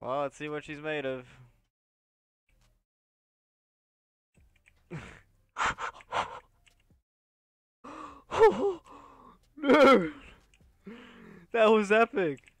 Well, let's see what she's made of. Dude! That was epic!